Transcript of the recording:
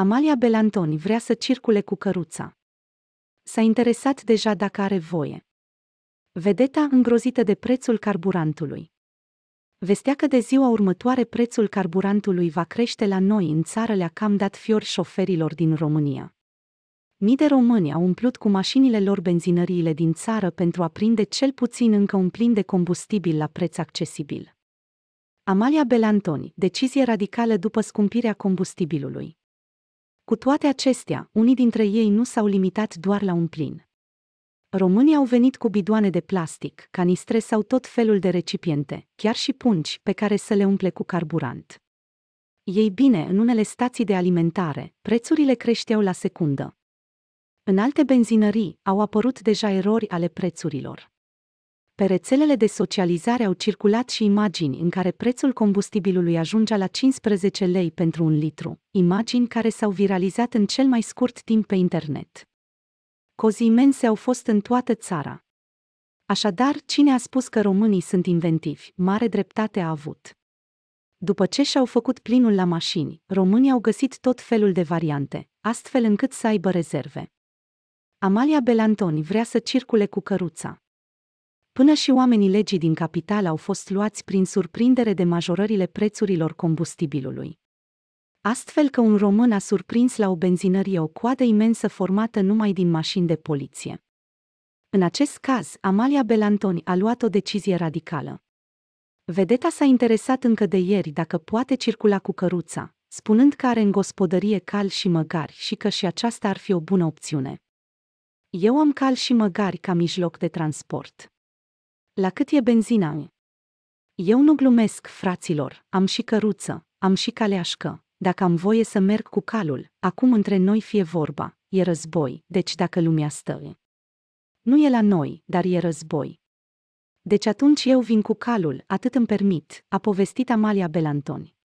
Amalia Belantoni vrea să circule cu căruța. S-a interesat deja dacă are voie. Vedeta îngrozită de prețul carburantului. Vestea că de ziua următoare prețul carburantului va crește la noi în țară le-a cam dat fiori șoferilor din România. Mii de români au umplut cu mașinile lor benzinăriile din țară pentru a prinde cel puțin încă un plin de combustibil la preț accesibil. Amalia Belantoni, decizie radicală după scumpirea combustibilului. Cu toate acestea, unii dintre ei nu s-au limitat doar la un plin. Românii au venit cu bidoane de plastic, canistre sau tot felul de recipiente, chiar și pungi, pe care să le umple cu carburant. Ei bine, în unele stații de alimentare, prețurile creșteau la secundă. În alte benzinării au apărut deja erori ale prețurilor. Pe rețelele de socializare au circulat și imagini în care prețul combustibilului ajungea la 15 lei pentru un litru, imagini care s-au viralizat în cel mai scurt timp pe internet. Cozi imense au fost în toată țara. Așadar, cine a spus că românii sunt inventivi, mare dreptate a avut. După ce și-au făcut plinul la mașini, românii au găsit tot felul de variante, astfel încât să aibă rezerve. Amalia Belantoni vrea să circule cu căruța. Până și oamenii legii din capital au fost luați prin surprindere de majorările prețurilor combustibilului. Astfel că un român a surprins la o benzinărie o coadă imensă formată numai din mașini de poliție. În acest caz, Amalia Belantoni a luat o decizie radicală. Vedeta s-a interesat încă de ieri dacă poate circula cu căruța, spunând că are în gospodărie cal și măgari și că și aceasta ar fi o bună opțiune. Eu am cal și măgari ca mijloc de transport. La cât e benzina? Eu nu glumesc, fraților, am și căruță, am și caleașcă, dacă am voie să merg cu calul, acum între noi fie vorba, e război, deci dacă lumea stă. Nu e la noi, dar e război. Deci atunci eu vin cu calul, atât îmi permit, a povestit Amalia Belantoni.